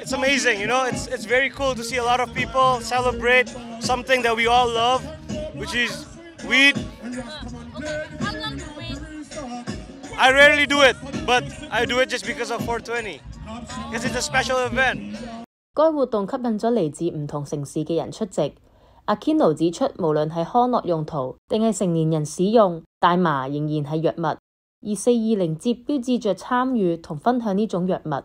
It's amazing, you know, it's, it's very cool to see a lot of people celebrate something that we all love, which is weed. I rarely do it, but I do it just because of 420. Because it's a special event. 該活動吸引咗嚟自唔同城市嘅人出席。阿 Kino 指出，無論係康樂用途定係成年人使用，大麻仍然係藥物。而四二零節標誌着參與同分享呢種藥物。